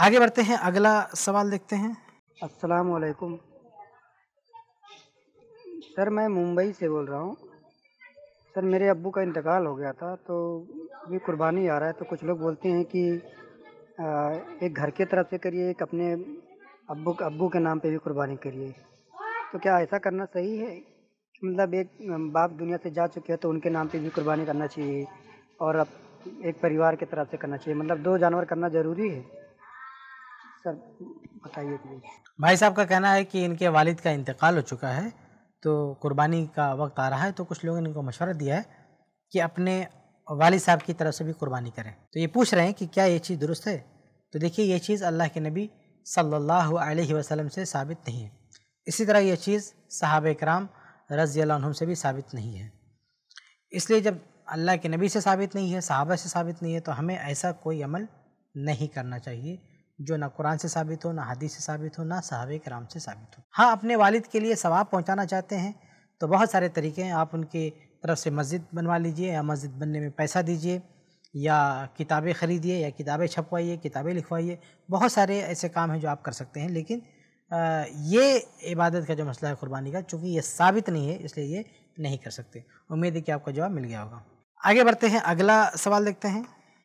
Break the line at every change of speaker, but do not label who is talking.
आगे बढ़ते हैं अगला सवाल देखते हैं अस्सलाम वालेकुम सर मैं मुंबई से बोल रहा हूँ सर मेरे अब्बू का इंतकाल हो गया था तो ये कुर्बानी आ रहा है तो कुछ लोग बोलते हैं कि एक घर के तरफ से करिए एक अपने अब्बू अब्बू के नाम पे भी कुर्बानी करिए तो क्या ऐसा करना सही है मतलब एक बाप दुनिया से जा चुके हैं तो उनके नाम पे भी कुर्बानी करना चाहिए और अब एक परिवार की तरफ से करना चाहिए मतलब दो जानवर करना ज़रूरी है सर बताइए
भाई साहब का कहना है कि इनके वालिद का इंतकाल हो चुका है तो कुर्बानी का वक्त आ रहा है तो कुछ लोगों ने इनको मशवरा दिया है कि अपने वालिद साहब की तरफ से भी कुर्बानी करें तो ये पूछ रहे हैं कि क्या ये चीज़ दुरुस्त है तो देखिए ये चीज़ अल्लाह के नबी सल्लल्लाहु अलैहि वसल्लम से साबित नहीं है इसी तरह यह चीज़ साहब कराम रज़ी से भी साबित नहीं है इसलिए जब अल्लाह के नबी से साबित नहीं है सहाबा से साबित नहीं है तो हमें ऐसा कोई अमल नहीं करना चाहिए जो ना कुरान से साबित हो ना हदीस से साबित हो ना सहाब कराम से साबित हो हाँ अपने वालिद के लिए सवाब पहुँचाना चाहते हैं तो बहुत सारे तरीके हैं आप उनके तरफ से मस्जिद बनवा लीजिए या मस्जिद बनने में पैसा दीजिए या किताबें ख़रीदिए या किताबें छपवाइए किताबें लिखवाइए बहुत सारे ऐसे काम हैं जो आप कर सकते हैं लेकिन ये इबादत का जो मसला है कुर्बानी का चूँकि ये साबित नहीं है इसलिए ये नहीं कर सकते उम्मीद है कि आपका जवाब मिल गया होगा आगे बढ़ते हैं अगला सवाल देखते हैं